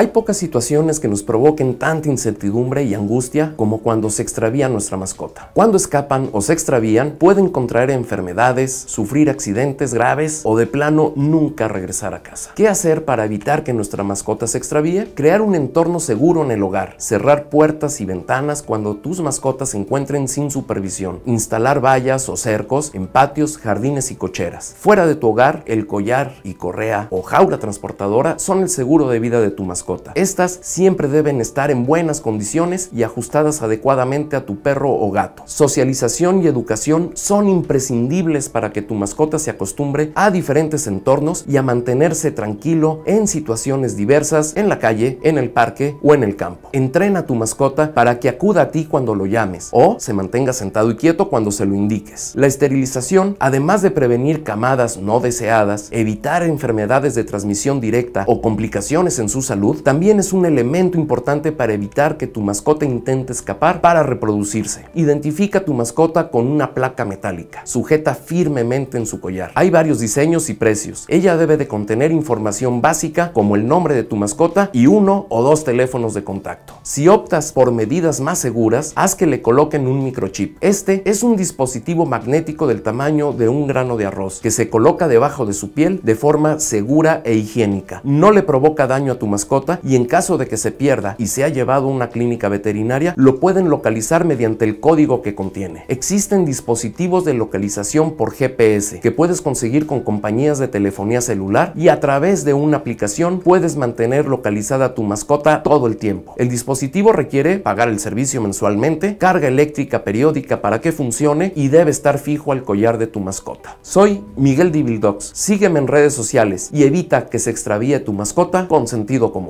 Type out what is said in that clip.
Hay pocas situaciones que nos provoquen tanta incertidumbre y angustia como cuando se extravía nuestra mascota. Cuando escapan o se extravían, pueden contraer enfermedades, sufrir accidentes graves o de plano nunca regresar a casa. ¿Qué hacer para evitar que nuestra mascota se extravíe? Crear un entorno seguro en el hogar, cerrar puertas y ventanas cuando tus mascotas se encuentren sin supervisión, instalar vallas o cercos en patios, jardines y cocheras. Fuera de tu hogar, el collar y correa o jaula transportadora son el seguro de vida de tu mascota. Estas siempre deben estar en buenas condiciones y ajustadas adecuadamente a tu perro o gato. Socialización y educación son imprescindibles para que tu mascota se acostumbre a diferentes entornos y a mantenerse tranquilo en situaciones diversas en la calle, en el parque o en el campo. Entrena a tu mascota para que acuda a ti cuando lo llames o se mantenga sentado y quieto cuando se lo indiques. La esterilización, además de prevenir camadas no deseadas, evitar enfermedades de transmisión directa o complicaciones en su salud, también es un elemento importante para evitar que tu mascota intente escapar para reproducirse. Identifica a tu mascota con una placa metálica, sujeta firmemente en su collar. Hay varios diseños y precios. Ella debe de contener información básica como el nombre de tu mascota y uno o dos teléfonos de contacto. Si optas por medidas más seguras, haz que le coloquen un microchip. Este es un dispositivo magnético del tamaño de un grano de arroz que se coloca debajo de su piel de forma segura e higiénica. No le provoca daño a tu mascota y en caso de que se pierda y se ha llevado a una clínica veterinaria, lo pueden localizar mediante el código que contiene. Existen dispositivos de localización por GPS que puedes conseguir con compañías de telefonía celular y a través de una aplicación puedes mantener localizada tu mascota todo el tiempo. El dispositivo requiere pagar el servicio mensualmente, carga eléctrica periódica para que funcione y debe estar fijo al collar de tu mascota. Soy Miguel Divildox. Sígueme en redes sociales y evita que se extravíe tu mascota con sentido común.